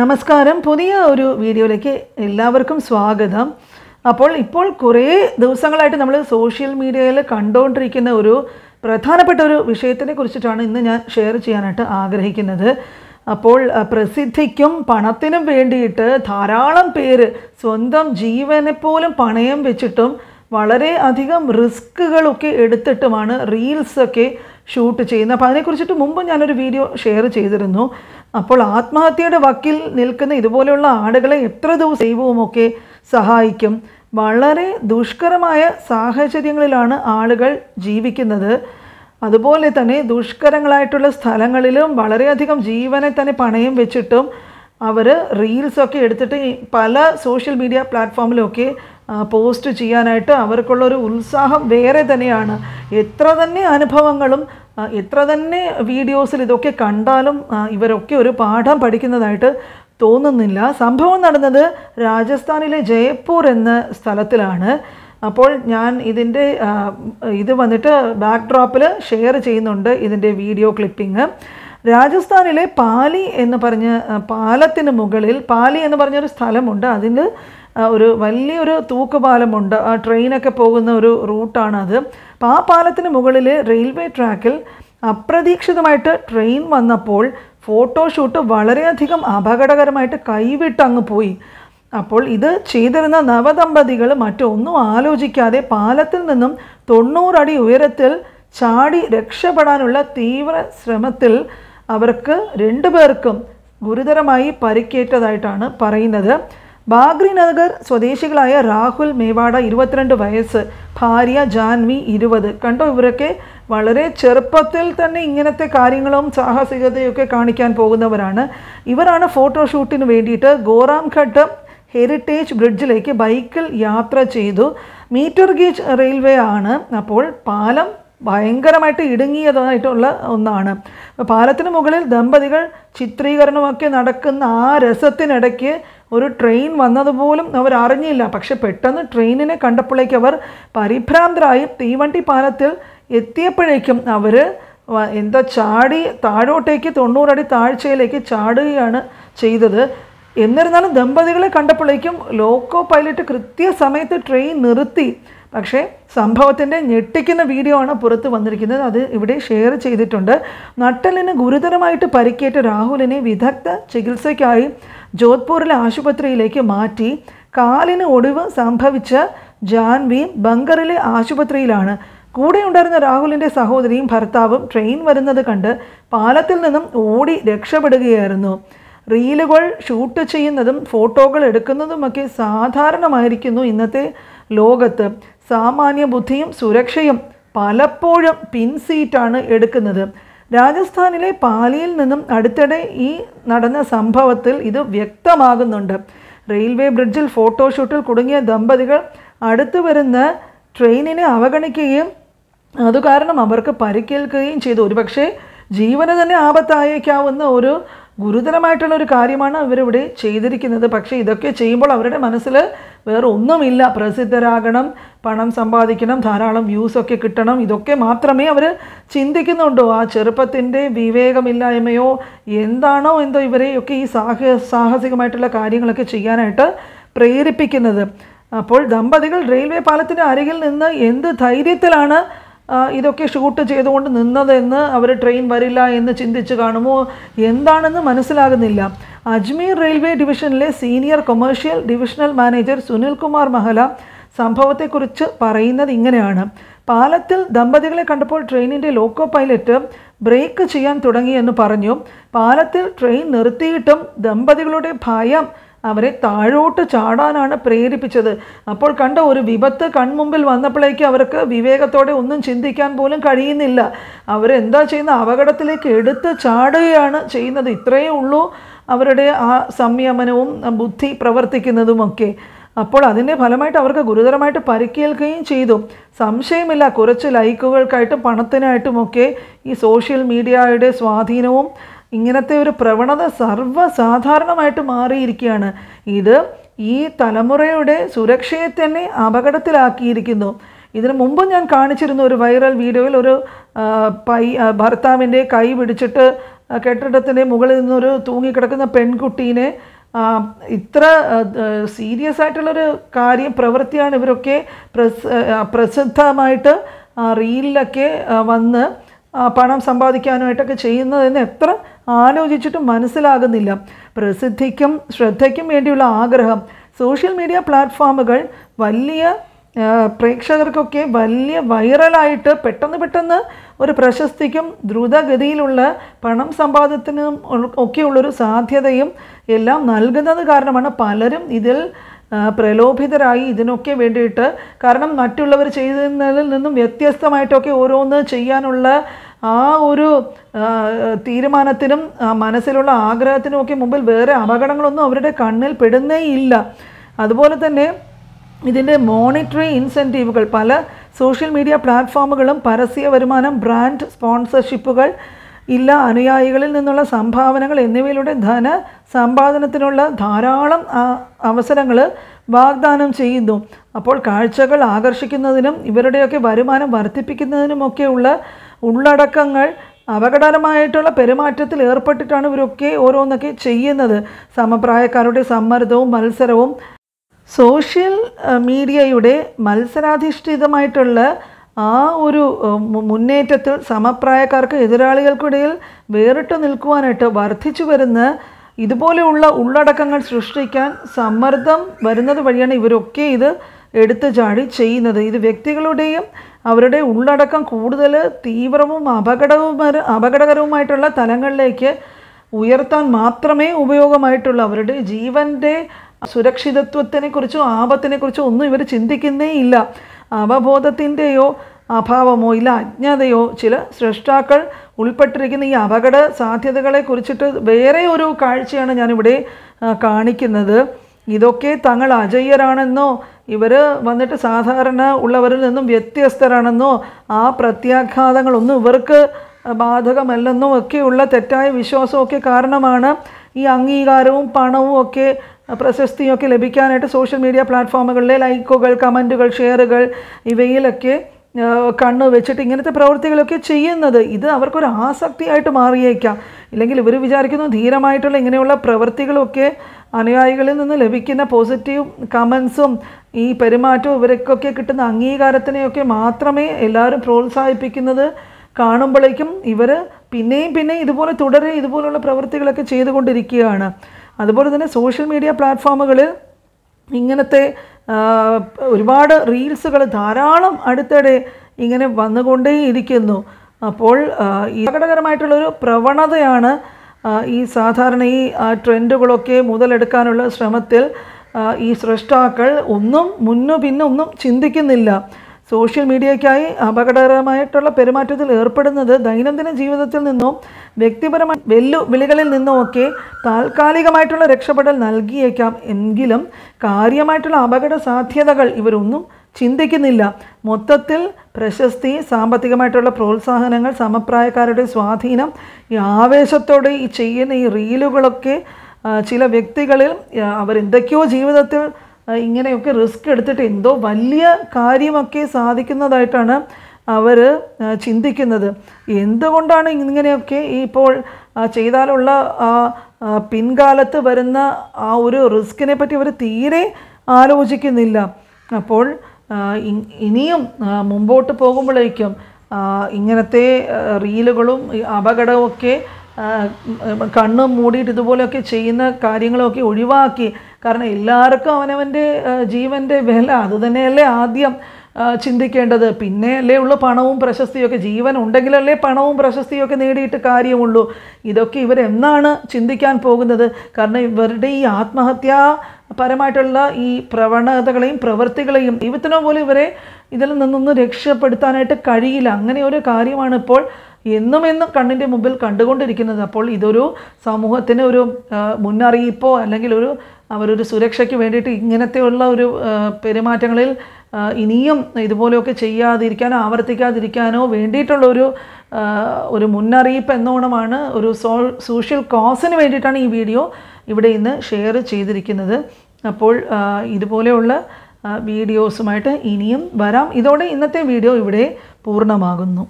നമസ്കാരം പുതിയ ഒരു വീഡിയോയിലേക്ക് എല്ലാവർക്കും സ്വാഗതം അപ്പോൾ ഇപ്പോൾ കുറേ ദിവസങ്ങളായിട്ട് നമ്മൾ സോഷ്യൽ മീഡിയയിൽ കണ്ടുകൊണ്ടിരിക്കുന്ന ഒരു പ്രധാനപ്പെട്ട ഒരു വിഷയത്തിനെ കുറിച്ചിട്ടാണ് ഇന്ന് ഞാൻ ഷെയർ ചെയ്യാനായിട്ട് ആഗ്രഹിക്കുന്നത് അപ്പോൾ പ്രസിദ്ധിക്കും പണത്തിനും വേണ്ടിയിട്ട് ധാരാളം പേര് സ്വന്തം ജീവനെ പോലും പണയം വെച്ചിട്ടും വളരെ അധികം റിസ്ക്കുകളൊക്കെ എടുത്തിട്ടുമാണ് റീൽസൊക്കെ ഷൂട്ട് ചെയ്യുന്നത് അപ്പോൾ അതിനെക്കുറിച്ചിട്ട് മുമ്പ് ഞാനൊരു വീഡിയോ ഷെയർ ചെയ്തിരുന്നു അപ്പോൾ ആത്മഹത്യയുടെ വക്കിൽ നിൽക്കുന്ന ഇതുപോലെയുള്ള ആളുകളെ എത്ര ദിവസം ദൈവവുമൊക്കെ സഹായിക്കും വളരെ ദുഷ്കരമായ സാഹചര്യങ്ങളിലാണ് ആളുകൾ ജീവിക്കുന്നത് അതുപോലെ തന്നെ ദുഷ്കരങ്ങളായിട്ടുള്ള സ്ഥലങ്ങളിലും വളരെയധികം ജീവനെ തന്നെ പണയം വെച്ചിട്ടും അവർ റീൽസൊക്കെ എടുത്തിട്ട് പല സോഷ്യൽ മീഡിയ പ്ലാറ്റ്ഫോമിലൊക്കെ പോസ്റ്റ് ചെയ്യാനായിട്ട് അവർക്കുള്ള ഒരു ഉത്സാഹം വേറെ തന്നെയാണ് എത്ര തന്നെ അനുഭവങ്ങളും എത്ര തന്നെ വീഡിയോസിൽ ഇതൊക്കെ കണ്ടാലും ഇവരൊക്കെ ഒരു പാഠം പഠിക്കുന്നതായിട്ട് തോന്നുന്നില്ല സംഭവം നടന്നത് രാജസ്ഥാനിലെ ജയ്പൂർ എന്ന സ്ഥലത്തിലാണ് അപ്പോൾ ഞാൻ ഇതിൻ്റെ ഇത് വന്നിട്ട് ബാക്ക് ഡ്രോപ്പിൽ ഷെയർ ചെയ്യുന്നുണ്ട് ഇതിൻ്റെ വീഡിയോ ക്ലിപ്പിംഗ് രാജസ്ഥാനിലെ പാലി എന്ന് പറഞ്ഞ പാലത്തിന് മുകളിൽ പാലി എന്ന് പറഞ്ഞൊരു സ്ഥലമുണ്ട് അതിൽ ഒരു വലിയൊരു തൂക്കുപാലമുണ്ട് ആ ട്രെയിനൊക്കെ പോകുന്ന ഒരു റൂട്ടാണത് അപ്പോൾ ആ പാലത്തിന് മുകളിൽ റെയിൽവേ ട്രാക്കിൽ അപ്രതീക്ഷിതമായിട്ട് ട്രെയിൻ വന്നപ്പോൾ ഫോട്ടോഷൂട്ട് വളരെയധികം അപകടകരമായിട്ട് കൈവിട്ട് അങ്ങ് പോയി അപ്പോൾ ഇത് ചെയ്തിരുന്ന നവദമ്പതികൾ മറ്റൊന്നും ആലോചിക്കാതെ പാലത്തിൽ നിന്നും തൊണ്ണൂറടി ഉയരത്തിൽ ചാടി രക്ഷപ്പെടാനുള്ള തീവ്ര ശ്രമത്തിൽ അവർക്ക് രണ്ടു പേർക്കും ഗുരുതരമായി പരിക്കേറ്റതായിട്ടാണ് പറയുന്നത് നഗർ സ്വദേശികളായ രാഹുൽ മേവാട ഇരുപത്തിരണ്ട് വയസ്സ് ഭാര്യ ജാൻവി ഇരുപത് കണ്ടോ ഇവരൊക്കെ വളരെ ചെറുപ്പത്തിൽ തന്നെ ഇങ്ങനത്തെ കാര്യങ്ങളും സാഹസികതയൊക്കെ കാണിക്കാൻ പോകുന്നവരാണ് ഇവരാണ് ഫോട്ടോഷൂട്ടിന് വേണ്ടിയിട്ട് ഗോറാംഘട്ട് ഹെറിറ്റേജ് ബ്രിഡ്ജിലേക്ക് ബൈക്കിൽ യാത്ര ചെയ്തു മീറ്റർ ഗേജ് റെയിൽവേ ആണ് അപ്പോൾ പാലം ഭയങ്കരമായിട്ട് ഇടുങ്ങിയതായിട്ടുള്ള ഒന്നാണ് പാലത്തിന് മുകളിൽ ദമ്പതികൾ ചിത്രീകരണമൊക്കെ നടക്കുന്ന ആ രസത്തിനിടയ്ക്ക് ഒരു ട്രെയിൻ വന്നതുപോലും അവർ അറിഞ്ഞില്ല പക്ഷെ പെട്ടെന്ന് ട്രെയിനിനെ കണ്ടപ്പോഴേക്ക് അവർ പരിഭ്രാന്തരായി തീവണ്ടി പാലത്തിൽ എത്തിയപ്പോഴേക്കും അവർ എന്താ ചാടി താഴോട്ടേക്ക് തൊണ്ണൂറടി താഴ്ചയിലേക്ക് ചാടുകയാണ് ചെയ്തത് എന്നിരുന്നാലും ദമ്പതികളെ കണ്ടപ്പോഴേക്കും ലോക്കോ പൈലറ്റ് കൃത്യസമയത്ത് ട്രെയിൻ നിർത്തി പക്ഷേ സംഭവത്തിൻ്റെ ഞെട്ടിക്കുന്ന വീഡിയോ ആണ് പുറത്ത് വന്നിരിക്കുന്നത് അത് ഇവിടെ ഷെയർ ചെയ്തിട്ടുണ്ട് നട്ടലിന് ഗുരുതരമായിട്ട് പരിക്കേറ്റ രാഹുലിനെ വിദഗ്ധ ചികിത്സയ്ക്കായി ജോധ്പൂരിലെ ആശുപത്രിയിലേക്ക് മാറ്റി കാലിന് ഒടിവ് സംഭവിച്ച ജാൻവി ബങ്കറിലെ ആശുപത്രിയിലാണ് കൂടെ ഉണ്ടായിരുന്ന രാഹുലിൻ്റെ സഹോദരിയും ഭർത്താവും ട്രെയിൻ വരുന്നത് കണ്ട് പാലത്തിൽ നിന്നും ഓടി രക്ഷപ്പെടുകയായിരുന്നു റീലുകൾ ഷൂട്ട് ചെയ്യുന്നതും ഫോട്ടോകൾ എടുക്കുന്നതുമൊക്കെ സാധാരണമായിരിക്കുന്നു ഇന്നത്തെ ലോകത്ത് സാമാന്യ ബുദ്ധിയും സുരക്ഷയും പലപ്പോഴും പിൻസീറ്റാണ് എടുക്കുന്നത് രാജസ്ഥാനിലെ പാലിയിൽ നിന്നും അടുത്തിടെ ഈ നടന്ന സംഭവത്തിൽ ഇത് വ്യക്തമാകുന്നുണ്ട് റെയിൽവേ ബ്രിഡ്ജിൽ ഫോട്ടോഷൂട്ടിൽ കുടുങ്ങിയ ദമ്പതികൾ അടുത്തു വരുന്ന ട്രെയിനിനെ അവഗണിക്കുകയും അതുകാരണം അവർക്ക് പരിക്കേൽക്കുകയും ചെയ്തു ഒരുപക്ഷെ ജീവന് തന്നെ ആപത്തായേക്കാവുന്ന ഒരു ഗുരുതരമായിട്ടുള്ള ഒരു കാര്യമാണ് അവരിവിടെ ചെയ്തിരിക്കുന്നത് പക്ഷേ ഇതൊക്കെ ചെയ്യുമ്പോൾ അവരുടെ മനസ്സിൽ വേറെ ഒന്നുമില്ല പ്രസിദ്ധരാകണം പണം സമ്പാദിക്കണം ധാരാളം വ്യൂസൊക്കെ കിട്ടണം ഇതൊക്കെ മാത്രമേ അവർ ചിന്തിക്കുന്നുണ്ടോ ആ ചെറുപ്പത്തിൻ്റെ വിവേകമില്ലായ്മയോ എന്താണോ എന്തോ ഇവരെയൊക്കെ ഈ സാഹ സാഹസികമായിട്ടുള്ള കാര്യങ്ങളൊക്കെ ചെയ്യാനായിട്ട് പ്രേരിപ്പിക്കുന്നത് അപ്പോൾ ദമ്പതികൾ റെയിൽവേ പാലത്തിൻ്റെ അരികിൽ നിന്ന് എന്ത് ധൈര്യത്തിലാണ് ഇതൊക്കെ ഷൂട്ട് ചെയ്തുകൊണ്ട് നിന്നതെന്ന് അവർ ട്രെയിൻ വരില്ല എന്ന് ചിന്തിച്ച് കാണുമോ എന്താണെന്ന് മനസ്സിലാകുന്നില്ല അജ്മീർ റെയിൽവേ ഡിവിഷനിലെ senior commercial divisional manager Sunilkumar Mahala സംഭവത്തെക്കുറിച്ച് പറയുന്നത് ഇങ്ങനെയാണ് പാലത്തിൽ ദമ്പതികളെ കണ്ടപ്പോൾ ട്രെയിനിൻ്റെ ലോക്കോ പൈലറ്റ് ബ്രേക്ക് ചെയ്യാൻ തുടങ്ങിയെന്ന് പറഞ്ഞു പാലത്തിൽ ട്രെയിൻ നിർത്തിയിട്ടും ദമ്പതികളുടെ ഭയം അവരെ താഴോട്ട് ചാടാനാണ് പ്രേരിപ്പിച്ചത് അപ്പോൾ കണ്ട ഒരു വിപത്ത് കൺമുമ്പിൽ വന്നപ്പോഴേക്ക് അവർക്ക് വിവേകത്തോടെ ഒന്നും ചിന്തിക്കാൻ പോലും കഴിയുന്നില്ല അവരെന്താ ചെയ്യുന്ന അപകടത്തിലേക്ക് എടുത്ത് ചാടുകയാണ് ചെയ്യുന്നത് ഇത്രയേ ഉള്ളൂ അവരുടെ ആ സംയമനവും ബുദ്ധി പ്രവർത്തിക്കുന്നതുമൊക്കെ അപ്പോൾ അതിൻ്റെ ഫലമായിട്ട് അവർക്ക് ഗുരുതരമായിട്ട് പരിക്കേൽക്കുകയും ചെയ്തു സംശയമില്ല കുറച്ച് ലൈക്കുകൾക്കായിട്ടും പണത്തിനായിട്ടുമൊക്കെ ഈ സോഷ്യൽ മീഡിയയുടെ സ്വാധീനവും ഇങ്ങനത്തെ ഒരു പ്രവണത സർവ്വസാധാരണമായിട്ട് മാറിയിരിക്കുകയാണ് ഇത് ഈ തലമുറയുടെ സുരക്ഷയെ തന്നെ അപകടത്തിലാക്കിയിരിക്കുന്നു ഇതിനു മുമ്പ് ഞാൻ കാണിച്ചിരുന്ന ഒരു വൈറൽ വീഡിയോയിൽ ഒരു പൈ ഭർത്താവിൻ്റെ കൈ പിടിച്ചിട്ട് കെട്ടിടത്തിൻ്റെ മുകളിൽ നിന്നൊരു തൂങ്ങിക്കിടക്കുന്ന പെൺകുട്ടീനെ ഇത്ര സീരിയസ് ആയിട്ടുള്ളൊരു കാര്യം പ്രവൃത്തിയാണ് ഇവരൊക്കെ പ്രസിദ്ധമായിട്ട് റീലിലൊക്കെ വന്ന് പണം സമ്പാദിക്കാനുമായിട്ടൊക്കെ ചെയ്യുന്നതെന്ന് എത്ര ആലോചിച്ചിട്ടും മനസ്സിലാകുന്നില്ല പ്രസിദ്ധിക്കും ശ്രദ്ധയ്ക്കും വേണ്ടിയുള്ള ആഗ്രഹം സോഷ്യൽ മീഡിയ പ്ലാറ്റ്ഫോമുകൾ വലിയ പ്രേക്ഷകർക്കൊക്കെ വലിയ വൈറലായിട്ട് പെട്ടെന്ന് പെട്ടെന്ന് ഒരു പ്രശസ്തിക്കും ദ്രുതഗതിയിലുള്ള പണം സമ്പാദത്തിനും ഒക്കെയുള്ളൊരു സാധ്യതയും എല്ലാം നൽകുന്നത് കാരണമാണ് പലരും ഇതിൽ പ്രലോഭിതരായി ഇതിനൊക്കെ വേണ്ടിയിട്ട് കാരണം മറ്റുള്ളവർ ചെയ്യുന്നതിൽ നിന്നും വ്യത്യസ്തമായിട്ടൊക്കെ ഓരോന്ന് ചെയ്യാനുള്ള ആ ഒരു തീരുമാനത്തിനും മനസ്സിലുള്ള ആഗ്രഹത്തിനുമൊക്കെ മുമ്പിൽ വേറെ അപകടങ്ങളൊന്നും അവരുടെ കണ്ണിൽ പെടുന്നേ ഇല്ല അതുപോലെ തന്നെ ഇതിൻ്റെ മോണിറ്ററി ഇൻസെൻറ്റീവുകൾ പല സോഷ്യൽ മീഡിയ പ്ലാറ്റ്ഫോമുകളും പരസ്യ വരുമാനം ബ്രാൻഡ് സ്പോൺസർഷിപ്പുകൾ ഇല്ല അനുയായികളിൽ നിന്നുള്ള സംഭാവനകൾ എന്നിവയിലൂടെ ധന സമ്പാദനത്തിനുള്ള ധാരാളം അവസരങ്ങൾ വാഗ്ദാനം ചെയ്യുന്നു അപ്പോൾ കാഴ്ചകൾ ആകർഷിക്കുന്നതിനും ഇവരുടെയൊക്കെ വരുമാനം വർദ്ധിപ്പിക്കുന്നതിനുമൊക്കെയുള്ള ഉള്ളടക്കങ്ങൾ അപകടകരമായിട്ടുള്ള പെരുമാറ്റത്തിൽ ഏർപ്പെട്ടിട്ടാണ് ഇവരൊക്കെ ഓരോന്നൊക്കെ ചെയ്യുന്നത് സമപ്രായക്കാരുടെ സമ്മർദ്ദവും മത്സരവും സോഷ്യൽ മീഡിയയുടെ മത്സരാധിഷ്ഠിതമായിട്ടുള്ള ആ ഒരു മുന്നേറ്റത്തിൽ സമപ്രായക്കാർക്ക് എതിരാളികൾക്കിടയിൽ വേറിട്ട് നിൽക്കുവാനായിട്ട് വർദ്ധിച്ചു വരുന്ന ഇതുപോലെയുള്ള ഉള്ളടക്കങ്ങൾ സൃഷ്ടിക്കാൻ സമ്മർദ്ദം വരുന്നത് വഴിയാണ് ഇവരൊക്കെ ഇത് എടുത്തു ചാടി ചെയ്യുന്നത് ഇത് വ്യക്തികളുടെയും അവരുടെ ഉള്ളടക്കം കൂടുതൽ തീവ്രവും അപകടവും അപകടകരവുമായിട്ടുള്ള തലങ്ങളിലേക്ക് ഉയർത്താൻ മാത്രമേ ഉപയോഗമായിട്ടുള്ള അവരുടെ ജീവൻ്റെ സുരക്ഷിതത്വത്തിനെ കുറിച്ചോ ആപത്തിനെ കുറിച്ചോ ഒന്നും ഇവർ ചിന്തിക്കുന്നേ ഇല്ല അവബോധത്തിൻ്റെയോ അഭാവമോ ഇല്ല അജ്ഞതയോ ചില സൃഷ്ടാക്കൾ ഉൾപ്പെട്ടിരിക്കുന്ന ഈ അപകട സാധ്യതകളെ കുറിച്ചിട്ട് വേറെ ഒരു കാഴ്ചയാണ് ഞാനിവിടെ കാണിക്കുന്നത് ഇതൊക്കെ തങ്ങൾ അജയ്യരാണെന്നോ ഇവർ വന്നിട്ട് സാധാരണ ഉള്ളവരിൽ നിന്നും വ്യത്യസ്തരാണെന്നോ ആ പ്രത്യാഘാതങ്ങളൊന്നും ഇവർക്ക് ബാധകമല്ലെന്നോ ഒക്കെയുള്ള തെറ്റായ വിശ്വാസമൊക്കെ കാരണമാണ് ഈ അംഗീകാരവും പണവും ഒക്കെ പ്രശസ്തിയൊക്കെ ലഭിക്കാനായിട്ട് സോഷ്യൽ മീഡിയ പ്ലാറ്റ്ഫോമുകളിലെ ലൈക്കുകൾ കമൻറ്റുകൾ ഷെയറുകൾ ഇവയിലൊക്കെ കണ്ണ് വെച്ചിട്ട് ഇങ്ങനത്തെ പ്രവൃത്തികളൊക്കെ ചെയ്യുന്നത് ഇത് അവർക്കൊരു ആസക്തിയായിട്ട് മാറിയേക്കാം ഇല്ലെങ്കിൽ ഇവർ വിചാരിക്കുന്നു ധീരമായിട്ടുള്ള ഇങ്ങനെയുള്ള പ്രവൃത്തികളൊക്കെ അനുയായികളിൽ നിന്ന് ലഭിക്കുന്ന പോസിറ്റീവ് കമൻസും ഈ പെരുമാറ്റവും ഇവർക്കൊക്കെ കിട്ടുന്ന അംഗീകാരത്തിനെയൊക്കെ മാത്രമേ എല്ലാവരും പ്രോത്സാഹിപ്പിക്കുന്നത് കാണുമ്പോഴേക്കും ഇവർ പിന്നെയും പിന്നെയും ഇതുപോലെ തുടരെ ഇതുപോലുള്ള പ്രവൃത്തികളൊക്കെ ചെയ്തുകൊണ്ടിരിക്കുകയാണ് അതുപോലെ തന്നെ സോഷ്യൽ മീഡിയ പ്ലാറ്റ്ഫോമുകൾ ഇങ്ങനത്തെ ഒരുപാട് റീൽസുകൾ ധാരാളം അടുത്തിടെ ഇങ്ങനെ വന്നുകൊണ്ടേയിരിക്കുന്നു അപ്പോൾ അപകടകരമായിട്ടുള്ളൊരു പ്രവണതയാണ് ഈ സാധാരണ ഈ ട്രെൻഡുകളൊക്കെ മുതലെടുക്കാനുള്ള ശ്രമത്തിൽ ഈ സൃഷ്ടാക്കൾ ഒന്നും മുന്നോ പിന്നോ ഒന്നും ചിന്തിക്കുന്നില്ല സോഷ്യൽ മീഡിയയ്ക്കായി അപകടകരമായിട്ടുള്ള പെരുമാറ്റത്തിൽ ഏർപ്പെടുന്നത് ദൈനംദിന ജീവിതത്തിൽ നിന്നും വ്യക്തിപരമായ വെല്ലുവിളികളിൽ നിന്നുമൊക്കെ താൽക്കാലികമായിട്ടുള്ള രക്ഷപ്പെടൽ നൽകിയേക്കാം എങ്കിലും കാര്യമായിട്ടുള്ള അപകട സാധ്യതകൾ ഇവരൊന്നും ചിന്തിക്കുന്നില്ല മൊത്തത്തിൽ പ്രശസ്തി സാമ്പത്തികമായിട്ടുള്ള പ്രോത്സാഹനങ്ങൾ സമപ്രായക്കാരുടെ സ്വാധീനം ഈ ആവേശത്തോടെ ഈ ചെയ്യുന്ന ഈ റീലുകളൊക്കെ ചില വ്യക്തികളിൽ അവരെന്തൊക്കെയോ ജീവിതത്തിൽ ഇങ്ങനെയൊക്കെ റിസ്ക് എടുത്തിട്ട് എന്തോ വലിയ കാര്യമൊക്കെ സാധിക്കുന്നതായിട്ടാണ് അവർ ചിന്തിക്കുന്നത് എന്തുകൊണ്ടാണ് ഇങ്ങനെയൊക്കെ ഇപ്പോൾ ചെയ്താലുള്ള പിൻകാലത്ത് വരുന്ന ആ ഒരു റിസ്കിനെ പറ്റി അവർ തീരെ ആലോചിക്കുന്നില്ല അപ്പോൾ ഇനിയും മുമ്പോട്ട് പോകുമ്പോഴേക്കും ഇങ്ങനത്തെ റീലുകളും അപകടമൊക്കെ കണ്ണും മൂടിയിട്ട് ഇതുപോലെയൊക്കെ ചെയ്യുന്ന കാര്യങ്ങളൊക്കെ ഒഴിവാക്കി കാരണം എല്ലാവർക്കും അവനവൻ്റെ ജീവൻ്റെ വില അതുതന്നെയല്ലേ ആദ്യം ചിന്തിക്കേണ്ടത് പിന്നെ അല്ലേ ഉള്ളൂ പണവും പ്രശസ്തിയൊക്കെ ജീവൻ ഉണ്ടെങ്കിലല്ലേ പണവും പ്രശസ്തിയൊക്കെ നേടിയിട്ട് കാര്യമുള്ളൂ ഇതൊക്കെ ഇവരെന്നാണ് ചിന്തിക്കാൻ പോകുന്നത് കാരണം ഇവരുടെ ഈ ആത്മഹത്യാ പരമായിട്ടുള്ള ഈ പ്രവണതകളെയും പ്രവൃത്തികളെയും ദൈവത്തിനോ പോലും ഇവരെ ഇതിൽ നിന്നൊന്നും രക്ഷപ്പെടുത്താനായിട്ട് കഴിയില്ല അങ്ങനെ ഒരു കാര്യമാണ് ഇപ്പോൾ എന്നും എന്നും കണ്ണിൻ്റെ മുമ്പിൽ കണ്ടുകൊണ്ടിരിക്കുന്നത് അപ്പോൾ ഇതൊരു സമൂഹത്തിന് ഒരു മുന്നറിയിപ്പോ അല്ലെങ്കിൽ ഒരു അവരൊരു സുരക്ഷയ്ക്ക് വേണ്ടിയിട്ട് ഇങ്ങനത്തെയുള്ള ഒരു പെരുമാറ്റങ്ങളിൽ ഇനിയും ഇതുപോലെയൊക്കെ ചെയ്യാതിരിക്കാനോ ആവർത്തിക്കാതിരിക്കാനോ വേണ്ടിയിട്ടുള്ളൊരു ഒരു ഒരു മുന്നറിയിപ്പ് എന്നോണമാണ് ഒരു സോ സോഷ്യൽ കോസിന് വേണ്ടിയിട്ടാണ് ഈ വീഡിയോ ഇവിടെ ഇന്ന് ഷെയർ ചെയ്തിരിക്കുന്നത് അപ്പോൾ ഇതുപോലെയുള്ള വീഡിയോസുമായിട്ട് ഇനിയും വരാം ഇതോടെ ഇന്നത്തെ വീഡിയോ ഇവിടെ പൂർണ്ണമാകുന്നു